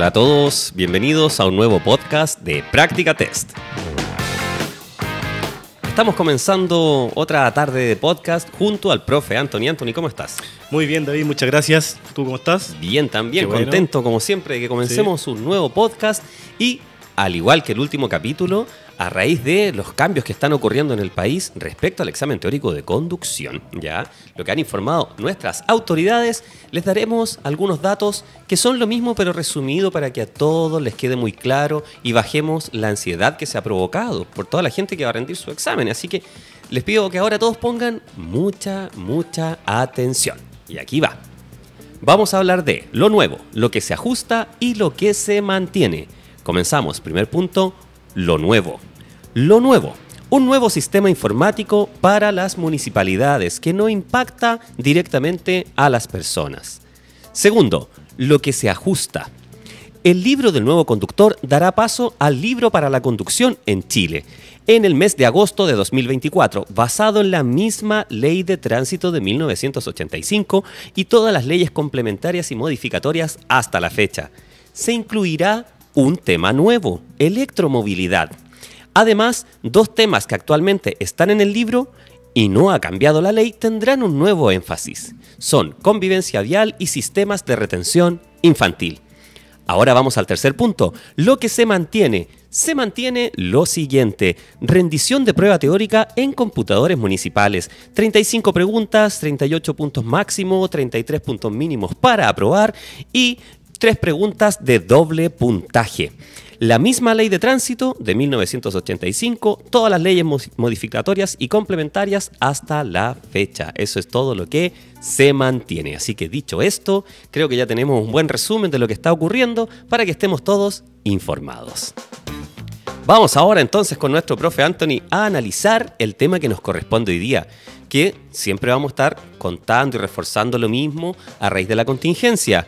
Hola a todos, bienvenidos a un nuevo podcast de Práctica Test. Estamos comenzando otra tarde de podcast junto al profe Anthony. Anthony, ¿cómo estás? Muy bien, David, muchas gracias. ¿Tú cómo estás? Bien, también, contento como siempre de que comencemos un nuevo podcast y, al igual que el último capítulo, a raíz de los cambios que están ocurriendo en el país respecto al examen teórico de conducción. ¿ya? Lo que han informado nuestras autoridades, les daremos algunos datos que son lo mismo pero resumido para que a todos les quede muy claro y bajemos la ansiedad que se ha provocado por toda la gente que va a rendir su examen. Así que les pido que ahora todos pongan mucha, mucha atención. Y aquí va. Vamos a hablar de lo nuevo, lo que se ajusta y lo que se mantiene. Comenzamos, primer punto, lo nuevo. Lo nuevo. Un nuevo sistema informático para las municipalidades que no impacta directamente a las personas. Segundo, lo que se ajusta. El libro del nuevo conductor dará paso al libro para la conducción en Chile en el mes de agosto de 2024, basado en la misma ley de tránsito de 1985 y todas las leyes complementarias y modificatorias hasta la fecha. Se incluirá un tema nuevo, electromovilidad, Además, dos temas que actualmente están en el libro y no ha cambiado la ley tendrán un nuevo énfasis. Son convivencia vial y sistemas de retención infantil. Ahora vamos al tercer punto. Lo que se mantiene. Se mantiene lo siguiente. Rendición de prueba teórica en computadores municipales. 35 preguntas, 38 puntos máximo, 33 puntos mínimos para aprobar y 3 preguntas de doble puntaje la misma ley de tránsito de 1985, todas las leyes modificatorias y complementarias hasta la fecha. Eso es todo lo que se mantiene. Así que dicho esto, creo que ya tenemos un buen resumen de lo que está ocurriendo para que estemos todos informados. Vamos ahora entonces con nuestro profe Anthony a analizar el tema que nos corresponde hoy día, que siempre vamos a estar contando y reforzando lo mismo a raíz de la contingencia.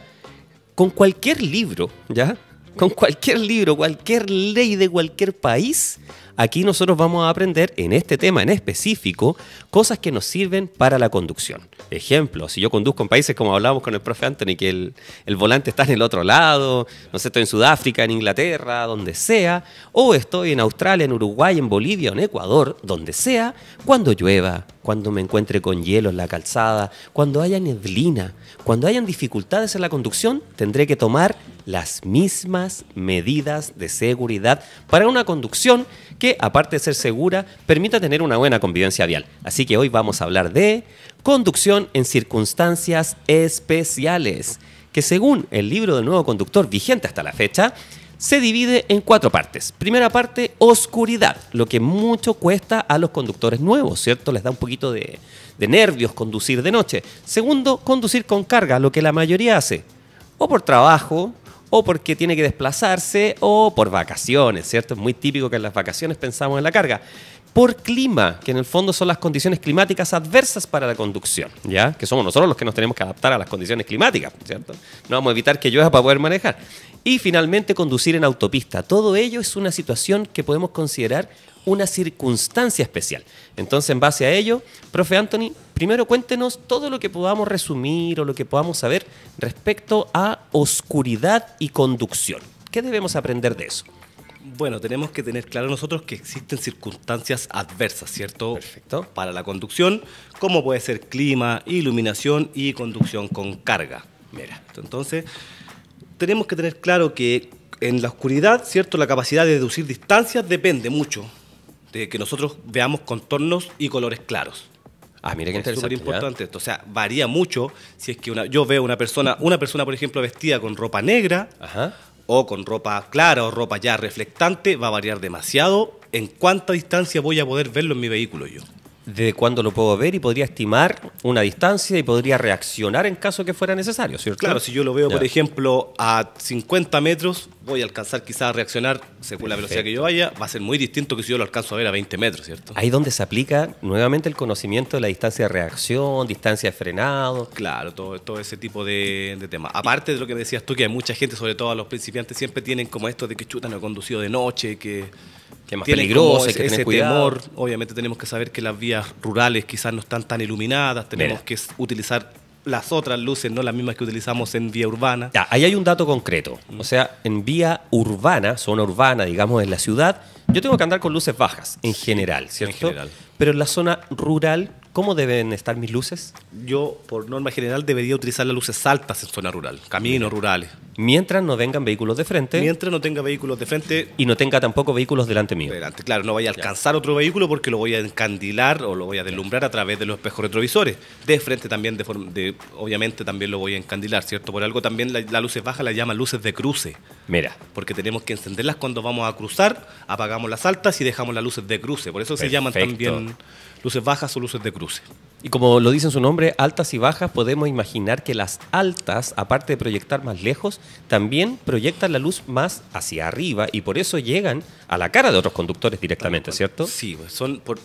Con cualquier libro, ¿ya? con cualquier libro, cualquier ley de cualquier país, Aquí nosotros vamos a aprender en este tema en específico cosas que nos sirven para la conducción. Ejemplo, si yo conduzco en países como hablábamos con el profe Anthony, que el, volante está en el otro lado, no sé, estoy en Sudáfrica, en Inglaterra, donde sea, o estoy en Australia, en Uruguay, en Bolivia en Ecuador, donde sea, cuando llueva, cuando me encuentre con hielo en la calzada, cuando haya neblina, cuando hayan dificultades en la conducción, tendré que tomar las mismas medidas de seguridad para una conducción que, aparte de ser segura, permita tener una buena convivencia vial. Así que hoy vamos a hablar de conducción en circunstancias especiales, que según el libro del nuevo conductor vigente hasta la fecha, se divide en cuatro partes. Primera parte, oscuridad, lo que mucho cuesta a los conductores nuevos, ¿cierto? Les da un poquito de, de nervios conducir de noche. Segundo, conducir con carga, lo que la mayoría hace, o por trabajo, o porque tiene que desplazarse, o por vacaciones, ¿cierto? Es muy típico que en las vacaciones pensamos en la carga. Por clima, que en el fondo son las condiciones climáticas adversas para la conducción, ¿ya? Que somos nosotros los que nos tenemos que adaptar a las condiciones climáticas, ¿cierto? No vamos a evitar que llueva para poder manejar. Y finalmente, conducir en autopista. Todo ello es una situación que podemos considerar una circunstancia especial. Entonces, en base a ello, profe Anthony, primero cuéntenos todo lo que podamos resumir o lo que podamos saber respecto a oscuridad y conducción. ¿Qué debemos aprender de eso? Bueno, tenemos que tener claro nosotros que existen circunstancias adversas, ¿cierto? Perfecto. Para la conducción, como puede ser clima, iluminación y conducción con carga. Mira, entonces tenemos que tener claro que en la oscuridad, ¿cierto? La capacidad de deducir distancias depende mucho de que nosotros veamos contornos y colores claros. Ah, mira que es súper importante esto. O sea, varía mucho si es que una, yo veo una persona, una persona, por ejemplo, vestida con ropa negra o con ropa clara o ropa ya reflectante, va a variar demasiado en cuánta distancia voy a poder verlo en mi vehículo yo. De cuándo lo puedo ver y podría estimar una distancia y podría reaccionar en caso que fuera necesario, ¿cierto? Claro, si yo lo veo, por ejemplo, a 50 metros, voy a alcanzar quizás a reaccionar según la velocidad que yo vaya, va a ser muy distinto que si yo lo alcanzo a ver a 20 metros, ¿cierto? Ahí donde se aplica nuevamente el conocimiento de la distancia de reacción, distancia de frenado. Claro, todo, ese tipo de, temas. Aparte de lo que decías tú, que hay mucha gente, sobre todo a los principiantes, siempre tienen como esto de que chuta, no conducido de noche, que es más peligroso, que tener cuidado. Obviamente tenemos que saber que las vías rurales quizás no están tan iluminadas, tenemos que utilizar las otras luces, no las mismas que utilizamos en vía urbana. ahí hay un dato concreto. Mm. O sea, en vía urbana, zona urbana, digamos, en la ciudad, yo tengo que andar con luces bajas, en general, ¿cierto? En general. Pero en la zona rural ¿Cómo deben estar mis luces? Yo, por norma general, debería utilizar las luces altas en zona rural, caminos rurales. Mientras no vengan vehículos de frente. Mientras no tenga vehículos de frente. Y no tenga tampoco vehículos delante mío. Delante, claro, no vaya a alcanzar otro vehículo porque lo voy a encandilar o lo voy a deslumbrar a través de los espejos retrovisores. De frente también, de, obviamente también lo voy a encandilar, ¿cierto? Por algo también las luces bajas las llaman luces de cruce. Mira. Porque tenemos que encenderlas cuando vamos a cruzar, apagamos las altas y dejamos las luces de cruce. Por eso se llaman también luces bajas o luces de cruce. Y como lo dice en su nombre, altas y bajas, podemos imaginar que las altas, aparte de proyectar más lejos, también proyectan la luz más hacia arriba y por eso llegan a la cara de otros conductores directamente, ¿cierto? Sí, son por,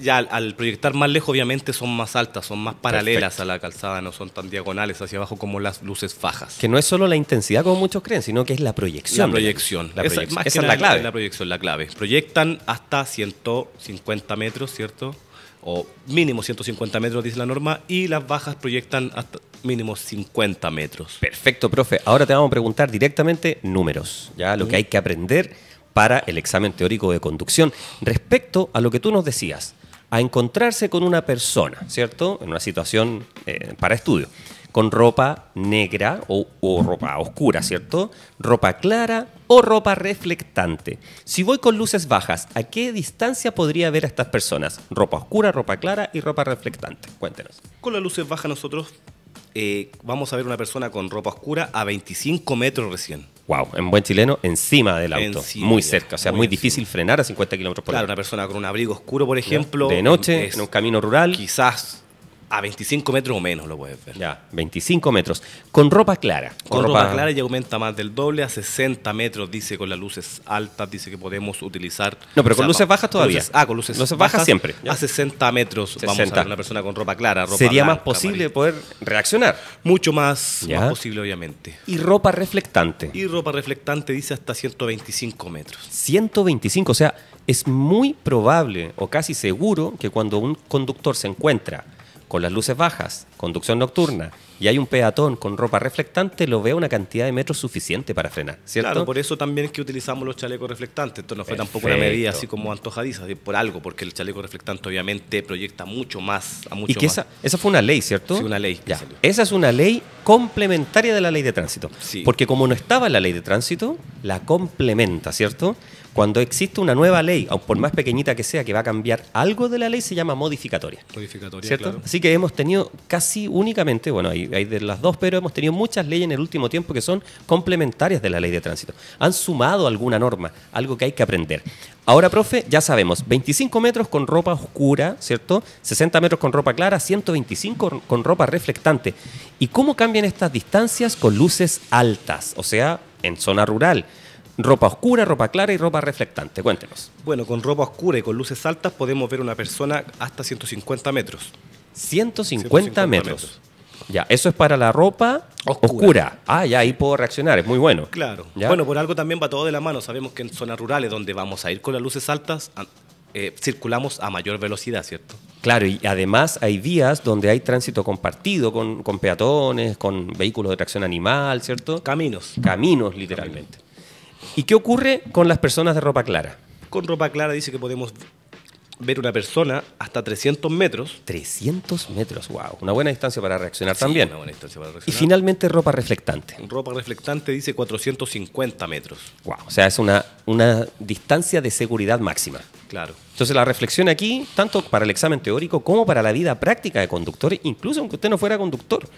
ya al, proyectar más lejos, obviamente son más altas, son más paralelas a la calzada, no son tan diagonales hacia abajo como las luces fajas. Que no es solo la intensidad, como muchos creen, sino que es la proyección. La proyección, la Esa, es la clave. La proyección, la clave. Proyectan hasta 150 metros, ¿cierto? o mínimo 150 metros, dice la norma, y las bajas proyectan hasta mínimo 50 metros. Perfecto, profe. Ahora te vamos a preguntar directamente números, ya lo que hay que aprender para el examen teórico de conducción. Respecto a lo que tú nos decías, a encontrarse con una persona, ¿cierto? En una situación eh, para estudio con ropa negra o, ropa oscura, ¿cierto? Ropa clara o ropa reflectante. Si voy con luces bajas, ¿a qué distancia podría ver a estas personas? Ropa oscura, ropa clara y ropa reflectante. Cuéntenos. Con las luces bajas nosotros eh, vamos a ver una persona con ropa oscura a 25 metros recién. Wow, en buen chileno, encima del auto, muy cerca, o sea, muy, muy difícil frenar a 50 kilómetros por hora. Claro, una persona con un abrigo oscuro, por ejemplo. De noche, en un camino rural. Quizás a 25 metros o menos lo puedes ver. Ya, 25 metros. Con ropa clara. Con, ropa... clara ya aumenta más del doble, a 60 metros, dice, con las luces altas, dice que podemos utilizar... No, pero con luces bajas todavía. ah, con luces, bajas, siempre. A 60 metros 60. vamos a ver una persona con ropa clara. Sería más posible poder reaccionar. Mucho más, más posible, obviamente. Y ropa reflectante. Y ropa reflectante dice hasta 125 metros. 125, o sea, es muy probable o casi seguro que cuando un conductor se encuentra con las luces bajas, conducción nocturna, y hay un peatón con ropa reflectante, lo veo una cantidad de metros suficiente para frenar, ¿cierto? Claro, por eso también es que utilizamos los chalecos reflectantes. Esto no fue tampoco una medida así como antojadiza, por algo, porque el chaleco reflectante obviamente proyecta mucho más a Y que Esa, fue una ley, ¿cierto? Sí, una ley. Esa es una ley complementaria de la ley de tránsito. Porque como no estaba la ley de tránsito, la complementa, ¿cierto? Cuando existe una nueva ley, por más pequeñita que sea, que va a cambiar algo de la ley, se llama modificatoria. Modificatoria, ¿cierto? Así que hemos tenido casi únicamente, bueno, hay, hay, de las dos, pero hemos tenido muchas leyes en el último tiempo que son complementarias de la ley de tránsito. Han sumado alguna norma, algo que hay que aprender. Ahora, profe, ya sabemos, 25 metros con ropa oscura, ¿cierto? 60 metros con ropa clara, 125 con ropa reflectante. ¿Y cómo cambian estas distancias con luces altas? O sea, en zona rural ropa oscura, ropa clara y ropa reflectante. Cuéntenos. Bueno, con ropa oscura y con luces altas podemos ver una persona hasta 150 metros. 150, metros. Ya, eso es para la ropa oscura. Ah, ya, ahí puedo reaccionar, es muy bueno. Claro. Bueno, por algo también va todo de la mano. Sabemos que en zonas rurales donde vamos a ir con las luces altas, ah, eh, circulamos a mayor velocidad, ¿cierto? Claro, y además hay días donde hay tránsito compartido con, con peatones, con vehículos de tracción animal, ¿cierto? Caminos. Caminos, literalmente. ¿Y qué ocurre con las personas de ropa clara? Con ropa clara dice que podemos ver una persona hasta 300 metros. 300 metros, wow. Una buena distancia para reaccionar también. Y finalmente ropa reflectante. Ropa reflectante dice 450 metros. Wow, o sea, es una, una distancia de seguridad máxima. Claro. Entonces la reflexión aquí, tanto para el examen teórico como para la vida práctica de conductor, incluso aunque usted no fuera conductor,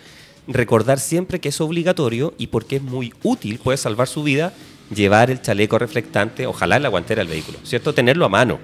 recordar siempre que es obligatorio y porque es muy útil, puede salvar su vida llevar el chaleco reflectante, ojalá la guantera del vehículo, ¿cierto? Tenerlo a mano.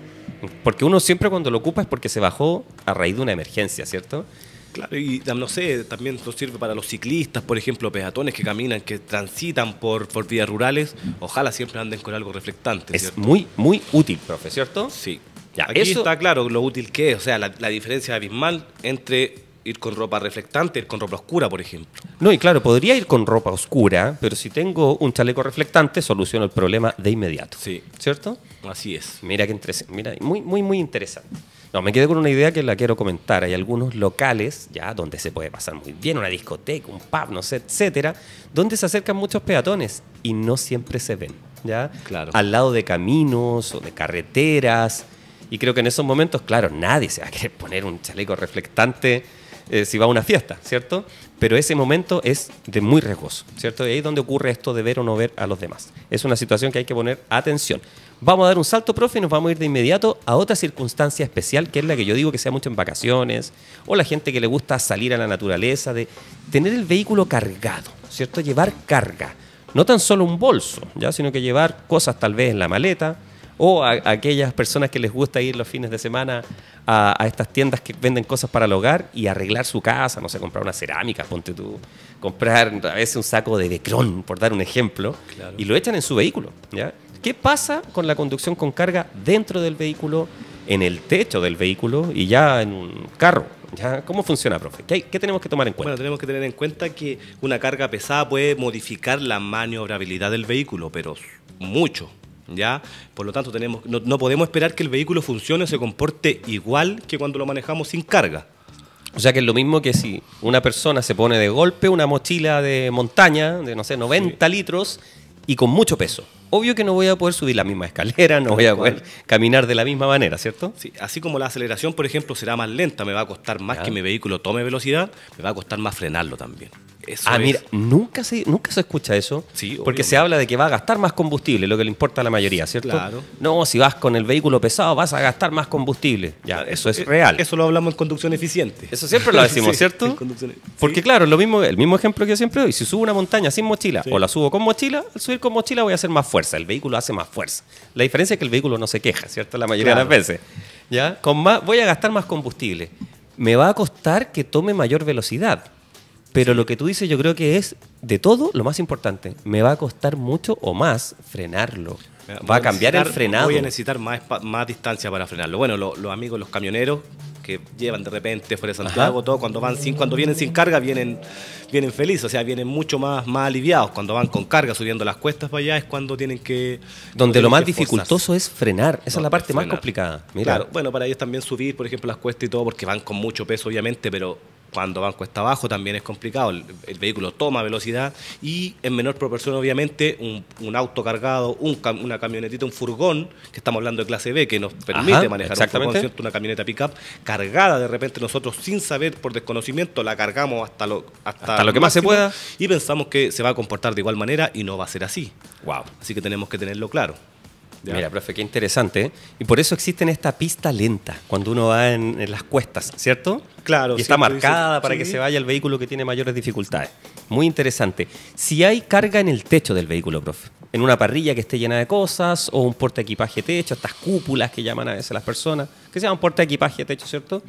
Porque uno siempre cuando lo ocupa es porque se bajó a raíz de una emergencia, ¿cierto? Claro, y ah, no sé, también nos sirve para los ciclistas, por ejemplo, peatones que caminan, que transitan por, por vías rurales, ojalá siempre anden con algo reflectante. Es muy, muy útil, profe, ¿cierto? Sí. Aquí eso... está claro lo útil que es, o sea, la, la diferencia abismal entre ir con ropa reflectante, ir con ropa oscura, por ejemplo. No, y claro, podría ir con ropa oscura, pero si tengo un chaleco reflectante, soluciono el problema de inmediato. Sí. ¿Cierto? Así es. Mira qué interesante. Mira, muy, muy, muy interesante. No, me quedé con una idea que la quiero comentar. Hay algunos locales, ya, donde se puede pasar muy bien, una discoteca, un pub, no sé, etcétera, donde se acercan muchos peatones y no siempre se ven, ¿ya? Claro. Al lado de caminos o de carreteras. Y creo que en esos momentos, claro, nadie se va a querer poner un chaleco reflectante eh, si va a una fiesta, ¿cierto? Pero ese momento es de muy riesgoso, ¿cierto? Y ahí es donde ocurre esto de ver o no ver a los demás. Es una situación que hay que poner atención. Vamos a dar un salto, profe, y nos vamos a ir de inmediato a otra circunstancia especial, que es la que yo digo que sea mucho en vacaciones, o la gente que le gusta salir a la naturaleza, de tener el vehículo cargado, ¿cierto? Llevar carga. No tan solo un bolso, ¿ya? sino que llevar cosas tal vez en la maleta, o a, aquellas personas que les gusta ir los fines de semana a, estas tiendas que venden cosas para el hogar y arreglar su casa, no sé, comprar una cerámica, ponte tú, comprar a veces un saco de Decron, por dar un ejemplo, y lo echan en su vehículo. ¿Qué pasa con la conducción con carga dentro del vehículo, en el techo del vehículo y ya en un carro? ¿Ya? ¿Cómo funciona, profe? ¿Qué, ¿Qué, tenemos que tomar en cuenta? Bueno, tenemos que tener en cuenta que una carga pesada puede modificar la maniobrabilidad del vehículo, pero mucho. ¿ya? Por lo tanto, tenemos, no, podemos esperar que el vehículo funcione se comporte igual que cuando lo manejamos sin carga. O sea que es lo mismo que si una persona se pone de golpe una mochila de montaña de, no sé, 90 litros y con mucho peso. Obvio que no voy a poder subir la misma escalera, no voy a poder caminar de la misma manera, ¿cierto? así como la aceleración, por ejemplo, será más lenta, me va a costar más que mi vehículo tome velocidad, me va a costar más frenarlo también ah, mira, nunca se, nunca se escucha eso. porque se habla de que va a gastar más combustible, lo que le importa a la mayoría, ¿cierto? No, si vas con el vehículo pesado vas a gastar más combustible. Ya, ah, eso es, eh, real. Eso lo hablamos en conducción eficiente. Eso siempre lo decimos, ¿cierto? porque claro, lo mismo, el mismo ejemplo que yo siempre doy, si subo una montaña sin mochila o la subo con mochila, al subir con mochila voy a hacer más fuerza, el vehículo hace más fuerza. La diferencia es que el vehículo no se queja, ¿cierto? La mayoría de las veces. ¿Ya? Con más, voy a gastar más combustible. Me va a costar que tome mayor velocidad pero lo que tú dices yo creo que es, de todo, lo más importante. Me va a costar mucho o más frenarlo. Va a cambiar el frenado. Voy a necesitar más, más distancia para frenarlo. Bueno, los amigos, los camioneros que llevan de repente fuera de Santiago, todo, cuando van sin, cuando vienen sin carga, vienen, vienen felices, o sea, vienen mucho más, más aliviados. Cuando van con carga subiendo las cuestas para allá es cuando tienen que. Donde lo más dificultoso es frenar. Esa es la parte más complicada. bueno, para ellos también subir, por ejemplo, las cuestas y todo, porque van con mucho peso, obviamente, pero cuando van cuesta abajo también es complicado, el, vehículo toma velocidad y en menor proporción obviamente un, auto cargado, una camionetita, un furgón, que estamos hablando de clase B, que nos permite manejar un una camioneta pickup cargada de repente nosotros sin saber por desconocimiento la cargamos hasta lo, hasta, lo que más se pueda y pensamos que se va a comportar de igual manera y no va a ser así. Wow. Así que tenemos que tenerlo claro. Mira, profe, qué interesante. ¿eh? Y por eso existen esta pista lenta cuando uno va en, las cuestas, ¿cierto? Claro. Y está marcada para que se vaya el vehículo que tiene mayores dificultades. Muy interesante. Si hay carga en el techo del vehículo, profe, en una parrilla que esté llena de cosas o un porta equipaje techo, estas cúpulas que llaman a veces las personas, que se un porta equipaje techo, ¿cierto?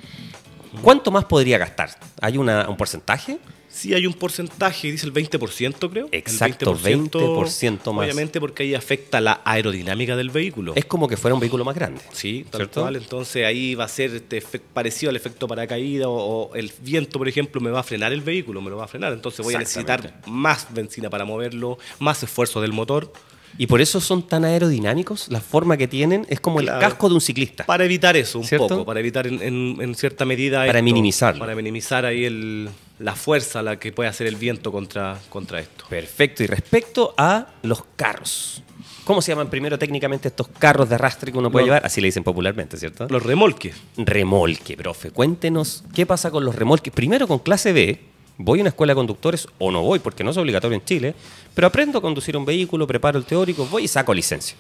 ¿Cuánto más podría gastar? ¿Hay una, un porcentaje? sí hay un porcentaje, dice el 20% creo. Exacto, 20%, más. Obviamente porque ahí afecta la aerodinámica del vehículo. Es como que fuera un vehículo más grande. Sí, tal Entonces ahí va a ser este parecido al efecto paracaídas o, el viento, por ejemplo, me va a frenar el vehículo, me lo va a frenar. Entonces voy a necesitar más benzina para moverlo, más esfuerzo del motor. Y por eso son tan aerodinámicos, la forma que tienen es como el casco de un ciclista. Para evitar eso un poco, para evitar en, cierta medida... Para minimizar. Para minimizar ahí el, la fuerza la que puede hacer el viento contra, contra esto. Perfecto. Y respecto a los carros. ¿Cómo se llaman primero técnicamente estos carros de arrastre que uno puede llevar? Así le dicen popularmente, ¿cierto? Los remolques. Remolque, profe. Cuéntenos qué pasa con los remolques. Primero con clase B. Voy a una escuela de conductores o no voy, porque no es obligatorio en Chile, pero aprendo a conducir un vehículo, preparo el teórico, voy y saco licencia.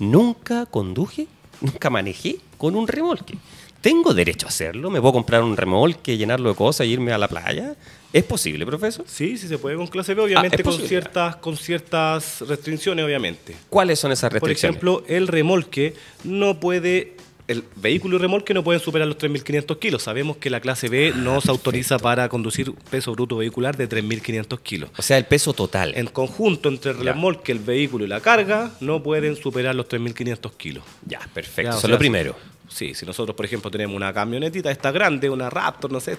Nunca conduje, nunca manejé con un remolque. ¿Tengo derecho a hacerlo? ¿Me puedo comprar un remolque, llenarlo de cosas e irme a la playa? ¿Es posible, profesor? Sí, sí se puede con clase B, obviamente ah, con, ciertas, con ciertas restricciones, obviamente. ¿Cuáles son esas restricciones? Por ejemplo, el remolque no puede el vehículo y remolque no pueden superar los 3.500 kilos. Sabemos que la clase B ah, no se autoriza para conducir peso bruto vehicular de 3.500 kilos. O sea, el peso total. En conjunto entre el remolque, el vehículo y la carga no pueden superar los 3.500 kilos. Ya, perfecto. Eso es lo primero. Sí, si nosotros, por ejemplo, tenemos una camionetita, esta grande, una Raptor, no sé,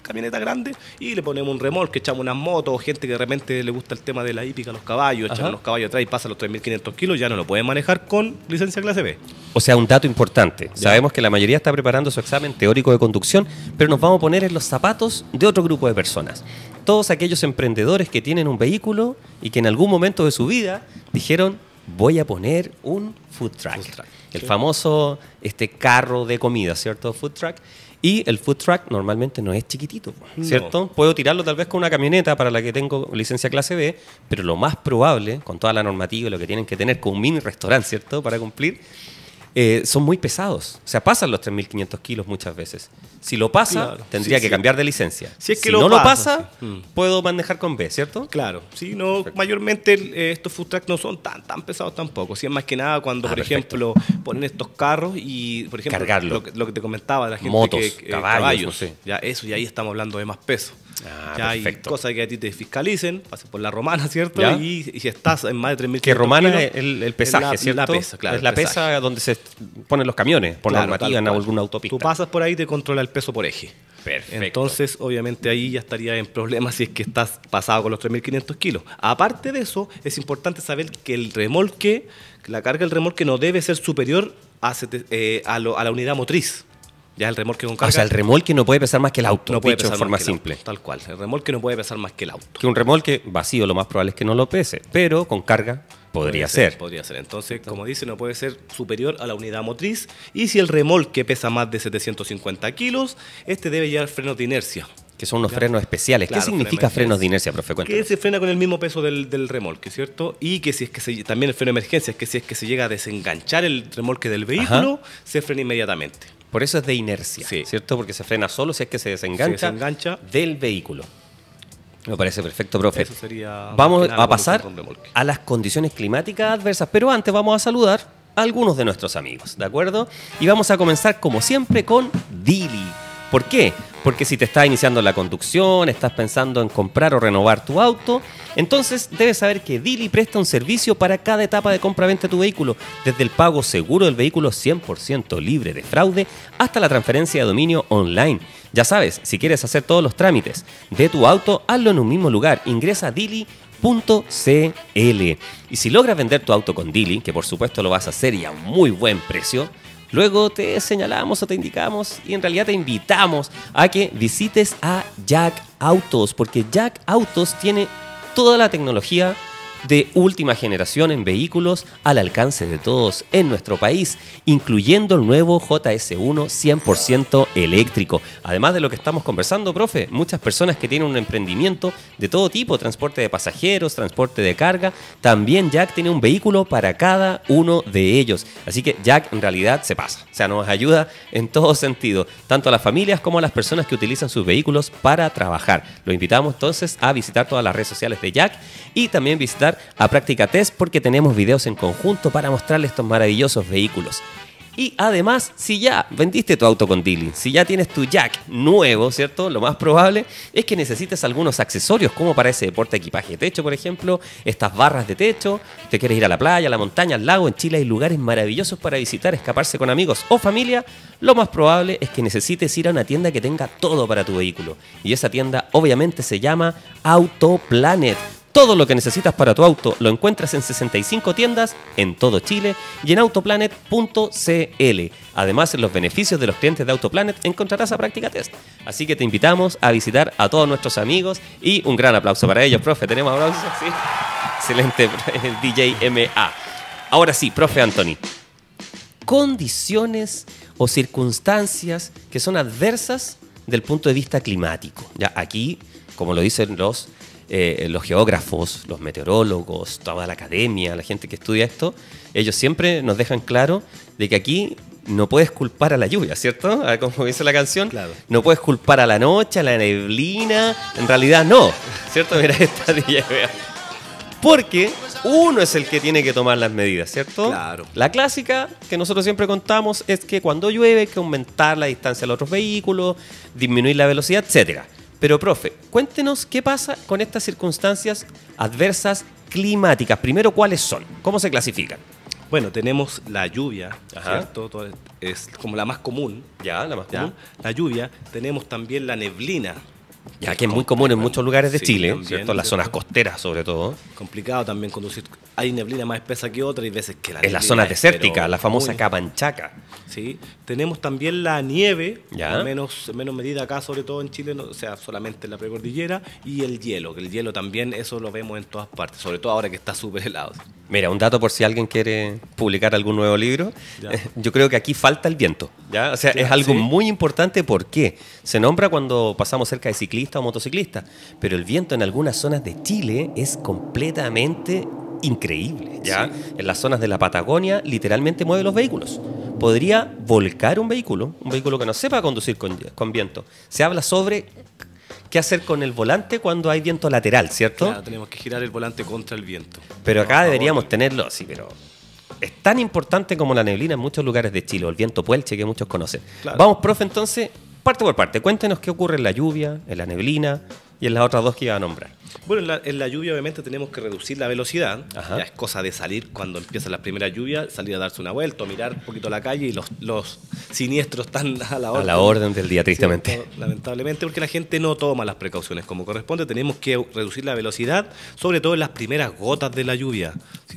camioneta grande, y le ponemos un remolque, echamos unas motos, gente que de repente le gusta el tema de la hípica, los caballos, echamos los caballos atrás y pasa los 3.500 kilos, ya no lo pueden manejar con licencia clase B. O sea, un dato importante. Sabemos que la mayoría está preparando su examen teórico de conducción, pero nos vamos a poner en los zapatos de otro grupo de personas. Todos aquellos emprendedores que tienen un vehículo y que en algún momento de su vida dijeron, voy a poner un Food Food truck el famoso este carro de comida, ¿cierto? Food truck. Y el food truck normalmente no es chiquitito, ¿cierto? Puedo tirarlo tal vez con una camioneta para la que tengo licencia clase B, pero lo más probable, con toda la normativa y lo que tienen que tener con un mini restaurante, ¿cierto? Para cumplir, eh, son muy pesados. O sea, pasan los 3.500 kilos muchas veces. Si lo pasa, tendría que cambiar de licencia. Si, es que no pasa, lo pasa, mm. puedo manejar con B, ¿cierto? Claro. Si no, mayormente eh, estos food trucks no son tan, tan pesados tampoco. Si es más que nada cuando, ah, por ejemplo, ponen estos carros y, por ejemplo, Lo, que te comentaba, la gente Motos, caballos, ya eso, y ahí estamos hablando de más peso. Ah, hay cosas que a ti te fiscalicen, Pasas por la romana, ¿cierto? Y, si estás en más de kilos Que romana es el, pesaje, es la, pesa, claro, es la pesa donde se ponen los camiones, por la normativa, en alguna autopista. Tú pasas por ahí y te controla el peso por eje. Perfecto. Entonces, obviamente ahí ya estaría en problemas si es que estás pasado con los 3.500 kilos. Aparte de eso, es importante saber que el remolque, la carga del remolque no debe ser superior a eh, la unidad motriz. Ya el remolque con carga. Ah, o sea, el remolque no puede pesar más que el auto, no puede pesar forma simple. tal cual. El remolque no puede pesar más que el auto. Que un remolque vacío lo más probable es que no lo pese, pero con carga podría, ser, Podría ser. Entonces, como dice, no puede ser superior a la unidad motriz. Y si el remolque pesa más de 750 kilos, este debe llevar frenos de inercia que son unos frenos especiales. ¿Qué significa frenos de inercia, profe? Que se frena con el mismo peso del, del, remolque, ¿cierto? Y que si es que también el freno de emergencia, es que si es que se llega a desenganchar el remolque del vehículo, se frena inmediatamente. Por eso es de inercia, ¿cierto? Porque se frena solo si es que se desengancha, del vehículo. Me parece perfecto, profe. vamos a pasar a las condiciones climáticas adversas, pero antes vamos a saludar a algunos de nuestros amigos, ¿de acuerdo? Y vamos a comenzar, como siempre, con Dili. ¿Por qué? porque si te estás iniciando la conducción, estás pensando en comprar o renovar tu auto, entonces debes saber que Dili presta un servicio para cada etapa de compra-venta de tu vehículo, desde el pago seguro del vehículo 100% libre de fraude hasta la transferencia de dominio online. Ya sabes, si quieres hacer todos los trámites de tu auto, hazlo en un mismo lugar. Ingresa a dili.cl Y si logras vender tu auto con Dili, que por supuesto lo vas a hacer y a muy buen precio, Luego te señalamos o te indicamos y en realidad te invitamos a que visites a Jack Autos, porque Jack Autos tiene toda la tecnología de última generación en vehículos al alcance de todos en nuestro país, incluyendo el nuevo JS1 100% eléctrico. Además de lo que estamos conversando, profe, muchas personas que tienen un emprendimiento de todo tipo, transporte de pasajeros, transporte de carga, también Jack tiene un vehículo para cada uno de ellos. Así que Jack en realidad se pasa, o sea, nos ayuda en todo sentido, tanto a las familias como a las personas que utilizan sus vehículos para trabajar. Lo invitamos entonces a visitar todas las redes sociales de Jack y también visitar a Práctica Test porque tenemos videos en conjunto para mostrarles estos maravillosos vehículos. Y además, si ya vendiste tu auto con Dealing, si ya tienes tu jack nuevo, ¿cierto? Lo más probable es que necesites algunos accesorios, como para ese deporte equipaje de techo, por ejemplo, estas barras de techo, te quieres ir a la playa, a la montaña, al lago, en Chile hay lugares maravillosos para visitar, escaparse con amigos o familia, lo más probable es que necesites ir a una tienda que tenga todo para tu vehículo. Y esa tienda obviamente se llama Autoplanet todo lo que necesitas para tu auto lo encuentras en 65 tiendas en todo Chile y en autoplanet.cl. Además, en los beneficios de los clientes de Autoplanet encontrarás a Práctica Test. Así que te invitamos a visitar a todos nuestros amigos y un gran aplauso para ellos, profe. Tenemos aplausos, sí. Excelente, DJ MA. Ahora sí, profe Anthony. Condiciones o circunstancias que son adversas del punto de vista climático. Ya aquí, como lo dicen los eh, los geógrafos, los meteorólogos, toda la academia, la gente que estudia esto, ellos siempre nos dejan claro de que aquí no puedes culpar a la lluvia, ¿cierto? Ah, como dice la canción, no puedes culpar a la noche, a la neblina, en realidad no, ¿cierto? Mira esta lluvia. Porque uno es el que tiene que tomar las medidas, ¿cierto? La clásica que nosotros siempre contamos es que cuando llueve hay que aumentar la distancia a los otros vehículos, disminuir la velocidad, etcétera. Pero, profe, cuéntenos qué pasa con estas circunstancias adversas climáticas. Primero, ¿cuáles son? ¿Cómo se clasifican? Bueno, tenemos la lluvia, Es como la más común. Ya, la más común. La lluvia. Tenemos también la neblina, ya que es muy común en muchos lugares de Chile, también, ¿cierto? Las zonas costeras, sobre todo. Complicado también conducir. Hay neblina más espesa que otra y veces que la. En las zonas desérticas, la famosa capanchaca. Sí. Tenemos también la nieve, ya. menos, menos medida acá, sobre todo en Chile, no, o sea, solamente en la precordillera, y el hielo, que el hielo también, eso lo vemos en todas partes, sobre todo ahora que está súper helado. Mira, un dato por si alguien quiere publicar algún nuevo libro. Yo creo que aquí falta el viento, ¿ya? O sea, es algo muy importante porque se nombra cuando pasamos cerca de ciclistas o motociclista, pero el viento en algunas zonas de Chile es completamente increíble. ¿ya? En las zonas de la Patagonia literalmente mueve los vehículos. Podría volcar un vehículo, un vehículo que no sepa conducir con, viento. Se habla sobre qué hacer con el volante cuando hay viento lateral, ¿cierto? tenemos que girar el volante contra el viento. Pero acá deberíamos tenerlo así, pero es tan importante como la neblina en muchos lugares de Chile, el viento puelche que muchos conocen. Vamos, profe, entonces, parte por parte, cuéntenos qué ocurre en la lluvia, en la neblina y en las otras dos que iba a nombrar. Bueno, en la, lluvia obviamente tenemos que reducir la velocidad. es cosa de salir cuando empieza la primera lluvia, salir a darse una vuelta, mirar un poquito la calle y los, siniestros están a la orden. del día, tristemente. lamentablemente, porque la gente no toma las precauciones como corresponde. Tenemos que reducir la velocidad, sobre todo en las primeras gotas de la lluvia.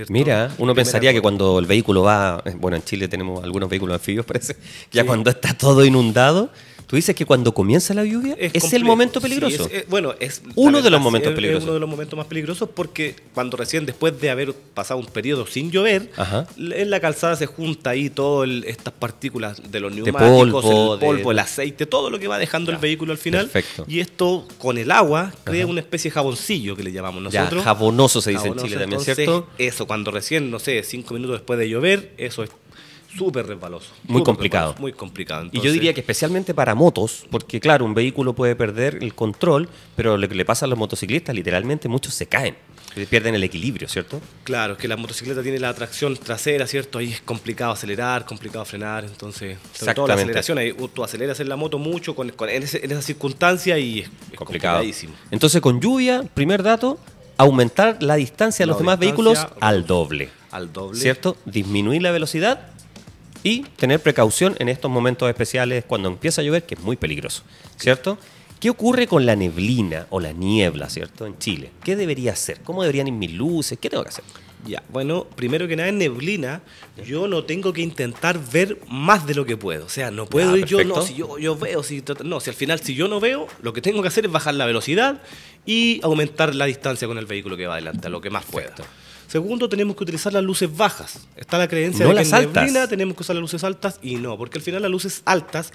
Mira, uno pensaría que cuando el vehículo va, eh, bueno, en Chile tenemos algunos vehículos anfibios, parece, ya cuando está todo inundado Tú dices que cuando comienza la lluvia es, el momento peligroso. Eh, bueno, es uno de los momentos peligrosos. uno de los momentos más peligrosos porque cuando recién después de haber pasado un periodo sin llover, en la calzada se junta ahí todas estas partículas de los neumáticos, de polvo, el polvo, el aceite, todo lo que va dejando el vehículo al final. Y esto con el agua crea una especie de jaboncillo que le llamamos nosotros. Ya, jabonoso se dice en Chile también, ¿cierto? Eso, cuando recién, no sé, cinco minutos después de llover, eso es súper resbaloso. Muy complicado. muy complicado. y yo diría que especialmente para motos, porque claro, un vehículo puede perder el control, pero lo que le pasa a los motociclistas, literalmente muchos se caen, eh, pierden el equilibrio, ¿cierto? Claro, es que la motocicleta tiene la tracción trasera, ¿cierto? Ahí es complicado acelerar, complicado frenar, entonces, sobre todo la aceleración, ahí, uh, tú aceleras en la moto mucho con, en, esa circunstancia y es, complicadísimo. Entonces, con lluvia, primer dato, aumentar la distancia de los demás vehículos al doble. Al doble. ¿Cierto? Disminuir la velocidad y tener precaución en estos momentos especiales cuando empieza a llover, que es muy peligroso, ¿cierto? ¿Qué ocurre con la neblina o la niebla, ¿cierto? En Chile. ¿Qué debería hacer? ¿Cómo deberían ir mis luces? ¿Qué tengo que hacer? Ya, bueno, primero que nada en neblina, yo no tengo que intentar ver más de lo que puedo. O sea, no puedo ir yo, no, si yo, veo, si, no, si al final si yo no veo, lo que tengo que hacer es bajar la velocidad y aumentar la distancia con el vehículo que va adelante, lo que más pueda. Segundo, tenemos que utilizar las luces bajas. Está la creencia de que en neblina tenemos que usar las luces altas y no, porque al final las luces altas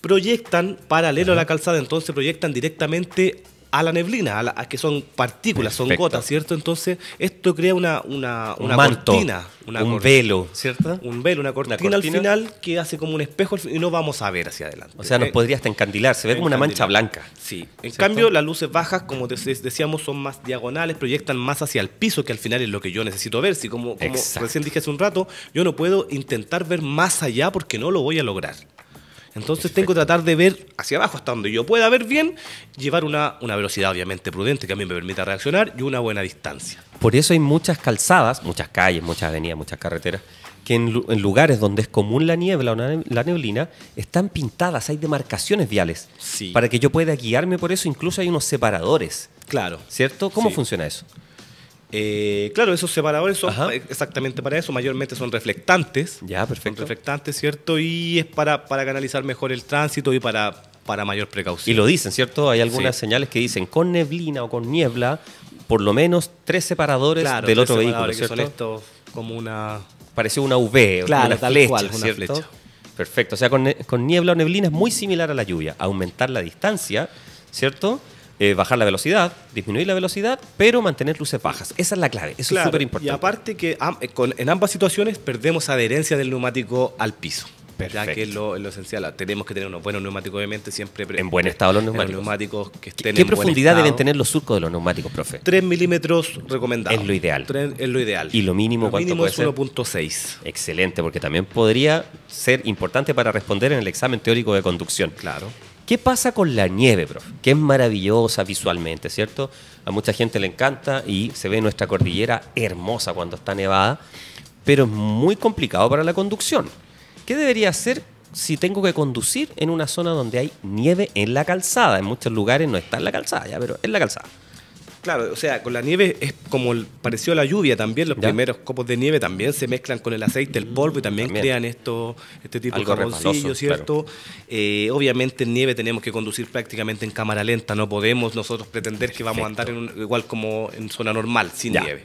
proyectan paralelo a la calzada, entonces proyectan directamente a la neblina, a, que son partículas, son gotas, ¿cierto? Entonces, esto crea una, una, una cortina, un velo, ¿cierto? Un velo, una cortina, al final que hace como un espejo y no vamos a ver hacia adelante. O sea, nos eh, podría hasta encandilar, se ve como una mancha blanca. Sí. En cambio, las luces bajas, como decíamos, son más diagonales, proyectan más hacia el piso, que al final es lo que yo necesito ver. Si como recién dije hace un rato, yo no puedo intentar ver más allá porque no lo voy a lograr. Entonces tengo que tratar de ver hacia abajo, hasta donde yo pueda ver bien, llevar una, velocidad obviamente prudente que a mí me permita reaccionar y una buena distancia. Por eso hay muchas calzadas, muchas calles, muchas avenidas, muchas carreteras, que en, lugares donde es común la niebla o la neblina, están pintadas, hay demarcaciones viales. Sí. Para que yo pueda guiarme por eso, incluso hay unos separadores. Claro. ¿Cierto? ¿Cómo funciona eso? Eh, claro, esos separadores son exactamente para eso, mayormente son reflectantes. Ya, perfecto. reflectantes, ¿cierto? Y es para, para canalizar mejor el tránsito y para, para mayor precaución. Y lo dicen, ¿cierto? Hay algunas señales que dicen con neblina o con niebla, por lo menos tres separadores del otro vehículo, ¿cierto? como una... Pareció una V, claro, una, Perfecto, o sea, con, con niebla o neblina es muy similar a la lluvia. Aumentar la distancia, ¿cierto? Eh, bajar la velocidad, disminuir la velocidad, pero mantener luces bajas. Esa es la clave, eso es súper importante. Y aparte que eh, en ambas situaciones perdemos adherencia del neumático al piso. Perfecto. Ya que es lo, esencial, ah, tenemos que tener unos buenos neumáticos, obviamente, siempre. En buen estado los neumáticos. neumáticos que estén ¿Qué, profundidad deben tener los surcos de los neumáticos, profe? 3 milímetros recomendados. Es lo ideal. es lo ideal. ¿Y lo mínimo lo mínimo es 1.6. Excelente, porque también podría ser importante para responder en el examen teórico de conducción. Claro. ¿Qué pasa con la nieve, prof? Que es maravillosa visualmente, ¿cierto? A mucha gente le encanta y se ve nuestra cordillera hermosa cuando está nevada, pero es muy complicado para la conducción. ¿Qué debería hacer si tengo que conducir en una zona donde hay nieve en la calzada? En muchos lugares no está en la calzada, pero en la calzada. Claro, o sea, con la nieve es como pareció la lluvia también, los primeros copos de nieve también se mezclan con el aceite, el polvo y también, crean esto, este tipo de carboncillo, ¿cierto? Eh, obviamente en nieve tenemos que conducir prácticamente en cámara lenta, no podemos nosotros pretender que vamos a andar igual como en zona normal, sin nieve.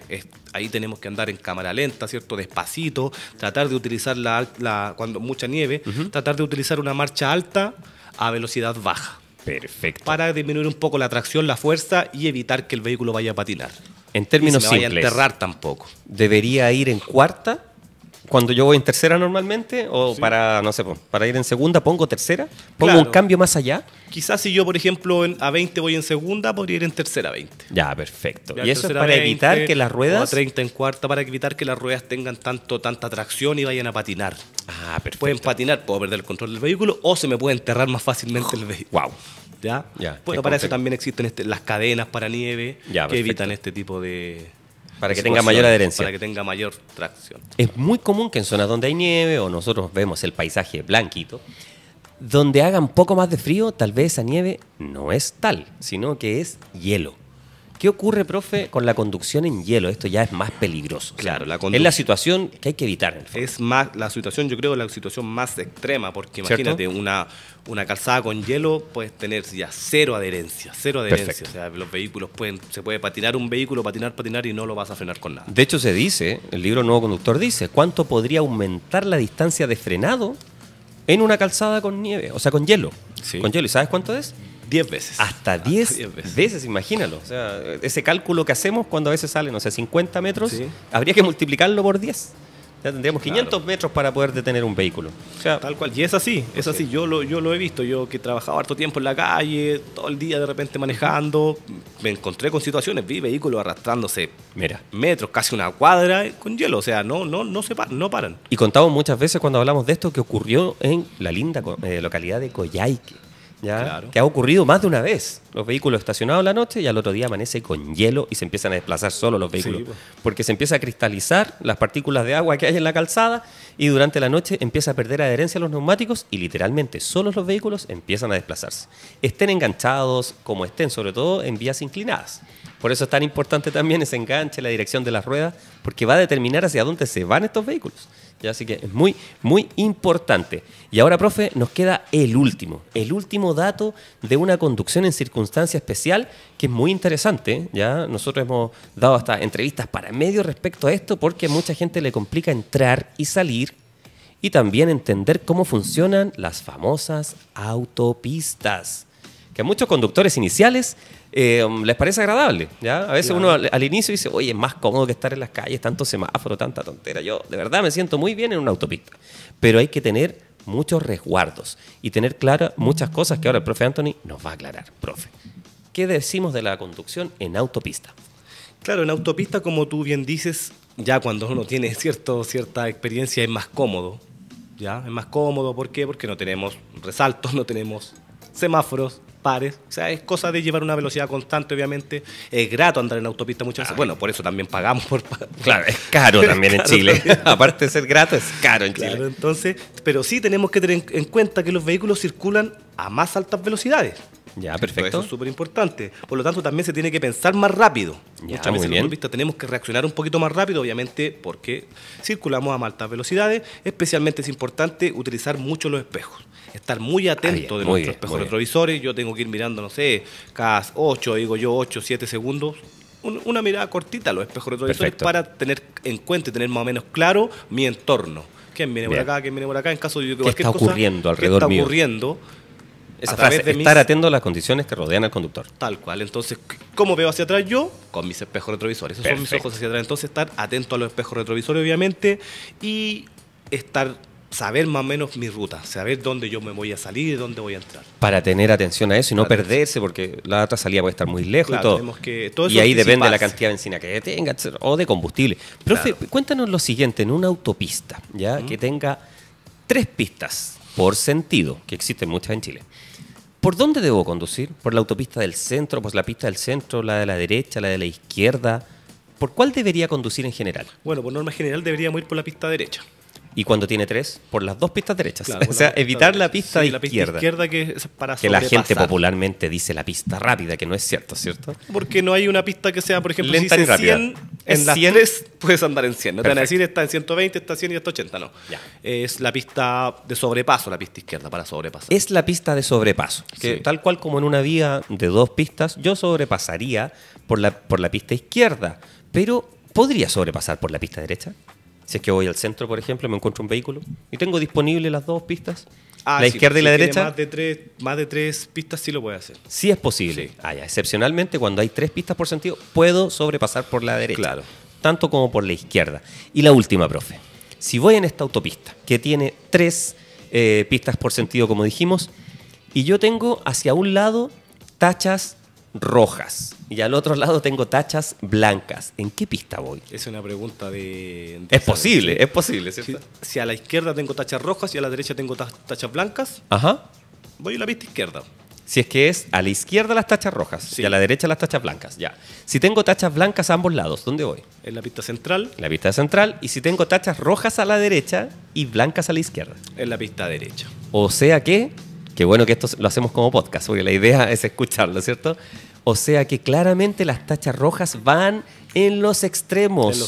ahí tenemos que andar en cámara lenta, ¿cierto? Despacito, tratar de utilizar la, cuando mucha nieve, tratar de utilizar una marcha alta a velocidad baja. Para disminuir un poco la tracción, la fuerza y evitar que el vehículo vaya a patinar. En términos vaya a enterrar tampoco. ¿Debería ir en cuarta cuando yo voy en tercera normalmente, o para, no sé, para ir en segunda, pongo tercera, pongo un cambio más allá. Quizás si yo, por ejemplo, a 20 voy en segunda, podría ir en tercera a 20. Ya, perfecto. y eso es para evitar que las ruedas... O 30 en cuarta, para evitar que las ruedas tengan tanto, tanta tracción y vayan a patinar. Ah, perfecto. Pueden patinar, puedo perder el control del vehículo, o se me puede enterrar más fácilmente el oh, vehículo. Wow. ¿Ya? ya bueno, para eso también existen este, las cadenas para nieve que evitan este tipo de para que tenga mayor adherencia. Para que tenga mayor tracción. Es muy común que en zonas donde hay nieve o nosotros vemos el paisaje blanquito, donde hagan poco más de frío, tal vez esa nieve no es tal, sino que es hielo. ¿Qué ocurre, profe, con la conducción en hielo? Esto ya es más peligroso. Claro, Es la situación que hay que evitar. Es más, la situación, yo creo, la situación más extrema, porque imagínate, una, una calzada con hielo puedes tener ya cero adherencia, cero adherencia. O sea, los vehículos pueden, se puede patinar un vehículo, patinar, patinar y no lo vas a frenar con nada. De hecho, se dice, el libro Nuevo Conductor dice, ¿cuánto podría aumentar la distancia de frenado en una calzada con nieve, o sea, con hielo? Con hielo, ¿y sabes cuánto es? 10 veces. Hasta 10 veces. imagínalo. sea, ese cálculo que hacemos cuando a veces salen no sé, 50 metros, habría que multiplicarlo por 10. Ya tendríamos 500 metros para poder detener un vehículo. O sea, Tal cual. Y es así, es así. Yo lo, yo lo he visto. Yo que trabajaba harto tiempo en la calle, todo el día de repente manejando, me encontré con situaciones. Vi vehículos arrastrándose Mira. metros, casi una cuadra con hielo. O sea, no, no, no se paran, no paran. Y contamos muchas veces cuando hablamos de esto que ocurrió en la linda eh, localidad de Coyhaique que ha ocurrido más de una vez. Los vehículos estacionados la noche y al otro día amanece con hielo y se empiezan a desplazar solo los vehículos, pues. porque se empieza a cristalizar las partículas de agua que hay en la calzada y durante la noche empieza a perder adherencia a los neumáticos y literalmente solo los vehículos empiezan a desplazarse. Estén enganchados como estén, sobre todo en vías inclinadas. Por eso es tan importante también ese enganche, la dirección de las ruedas, porque va a determinar hacia dónde se van estos vehículos. ¿Ya? Así que es muy, muy importante. Y ahora, profe, nos queda el último, el último dato de una conducción en circunstancia especial que es muy interesante. ¿eh? ¿ya? Nosotros hemos dado hasta entrevistas para medio respecto a esto porque a mucha gente le complica entrar y salir y también entender cómo funcionan las famosas autopistas que a muchos conductores iniciales eh, les parece agradable. ¿ya? A veces uno al, inicio dice, oye, es más cómodo que estar en las calles, tanto semáforo, tanta tontera. Yo de verdad me siento muy bien en una autopista, pero hay que tener muchos resguardos y tener claras muchas cosas que ahora el profe Anthony nos va a aclarar. Profe, ¿qué decimos de la conducción en autopista? Claro, en autopista, como tú bien dices, ya cuando uno tiene cierto, cierta experiencia es más cómodo. ¿Ya? Es más cómodo, ¿por qué? Porque no tenemos resaltos, no tenemos semáforos, pares. O sea, es cosa de llevar una velocidad constante, obviamente. Es grato andar en autopista muchas veces. Ah, bueno, por eso también pagamos por. Claro, es caro también en Chile. Aparte de ser grato, es caro en claro, entonces, pero sí tenemos que tener en cuenta que los vehículos circulan a más altas velocidades. Ya, perfecto. Eso es súper importante. Por lo tanto, también se tiene que pensar más rápido. Ya, Muchas veces en tenemos que reaccionar un poquito más rápido, obviamente, porque circulamos a altas velocidades. Especialmente es importante utilizar mucho los espejos estar muy atento de nuestros espejos retrovisores. Yo tengo que ir mirando, no sé, cada 8, digo yo, 8, 7 segundos. una mirada cortita a los espejos retrovisores para tener en cuenta y tener más o menos claro mi entorno. ¿Quién viene por acá? ¿Quién viene por acá? En caso de cualquier ¿Qué está ocurriendo alrededor ¿qué está ocurriendo? estar atento a las condiciones que rodean al conductor. Tal cual. Entonces, ¿cómo veo hacia atrás yo? Con mis espejos retrovisores. Esos son mis ojos hacia atrás. Entonces, estar atento a los espejos retrovisores, obviamente, y estar saber más o menos mi ruta, saber dónde yo me voy a salir y dónde voy a entrar. Para tener atención a eso y no perderse, porque la otra salida puede estar muy lejos y todo. y ahí depende de la cantidad de benzina que tenga o de combustible. Profe, cuéntanos lo siguiente, en una autopista, ya que tenga tres pistas por sentido, que existen muchas en Chile. ¿Por dónde debo conducir? ¿Por la autopista del centro? pues la pista del centro? ¿La de la derecha? ¿La de la izquierda? ¿Por cuál debería conducir en general? Bueno, por norma general deberíamos ir por la pista derecha y cuando tiene tres, por las dos pistas derechas. o sea, evitar la pista, y la pista izquierda. que, es para que la gente popularmente dice la pista rápida, que no es cierto, ¿cierto? Porque no hay una pista que sea, por ejemplo, si 100, en las 100? puedes andar en 100. No te decir está en 120, está en 100 y está 80, no. Es la pista de sobrepaso, la pista izquierda para sobrepasar. Es la pista de sobrepaso, que tal cual como en una vía de dos pistas, yo sobrepasaría por la, por la pista izquierda, pero ¿podría sobrepasar por la pista derecha? Si es que voy al centro, por ejemplo, me encuentro un vehículo y tengo disponibles las dos pistas, ah, la izquierda y la derecha. Más de, tres, más de tres pistas sí lo puede hacer. Sí es posible. Ah, Excepcionalmente, cuando hay tres pistas por sentido, puedo sobrepasar por la derecha. Claro. Tanto como por la izquierda. Y la última, profe. Si voy en esta autopista, que tiene tres eh, pistas por sentido, como dijimos, y yo tengo hacia un lado tachas rojas y al otro lado tengo tachas blancas. ¿En qué pista voy? Es una pregunta de... es posible, es posible, ¿cierto? Si, a la izquierda tengo tachas rojas y a la derecha tengo tachas blancas, Ajá. voy a la pista izquierda. Si es que es a la izquierda las tachas rojas y a la derecha las tachas blancas, ya. Si tengo tachas blancas a ambos lados, ¿dónde voy? En la pista central. En la pista central. Y si tengo tachas rojas a la derecha y blancas a la izquierda. En la pista derecha. O sea que Qué bueno que esto lo hacemos como podcast, porque la idea es escucharlo, ¿cierto? O sea que claramente las tachas rojas van en los extremos.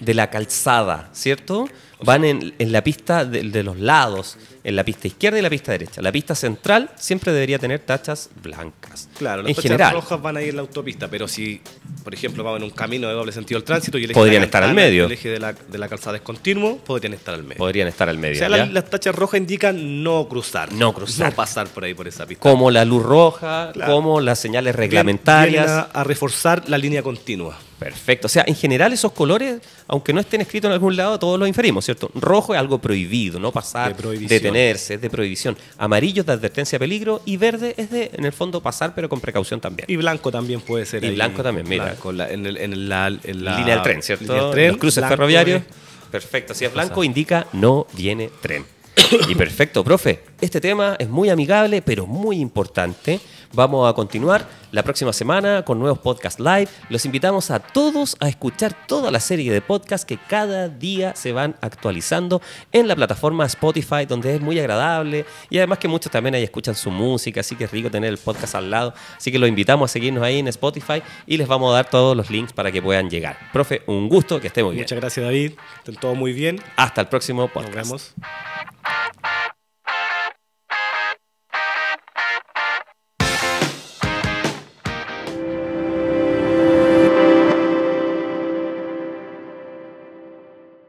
De la calzada, ¿cierto? Van en, la pista de, los lados, en la pista izquierda y la pista derecha. La pista central siempre debería tener tachas blancas. Claro, las tachas rojas van a ir en la autopista, pero si, por ejemplo, vamos en un camino de doble sentido al tránsito y el eje podrían de la estar al medio. El eje de la, calzada es continuo, podrían estar al medio. Podrían estar al medio. O sea, las tachas rojas indican no cruzar. No cruzar. pasar por ahí, por esa pista. Como la luz roja, como las señales reglamentarias. a reforzar la línea continua. Perfecto. O sea, en general esos colores, aunque no estén escritos en algún lado, todos los inferimos, ¿cierto? Rojo es algo prohibido, no pasar, detenerse, es de prohibición. Amarillo es de advertencia peligro y verde es de, en el fondo, pasar, pero con precaución también. Y blanco también puede ser. Y blanco también, mira. con la, en, la, línea del tren, ¿cierto? los cruces ferroviarios. Perfecto. Si es blanco, indica no viene tren. y perfecto, profe. Este tema es muy amigable, pero muy importante. Vamos a continuar la próxima semana con nuevos podcasts live. Los invitamos a todos a escuchar toda la serie de podcasts que cada día se van actualizando en la plataforma Spotify, donde es muy agradable y además que muchos también ahí escuchan su música, así que es rico tener el podcast al lado. Así que los invitamos a seguirnos ahí en Spotify y les vamos a dar todos los links para que puedan llegar. Profe, un gusto, que esté muy bien. Muchas gracias, David. Estén todo muy bien. Hasta el próximo podcast. Nos vemos.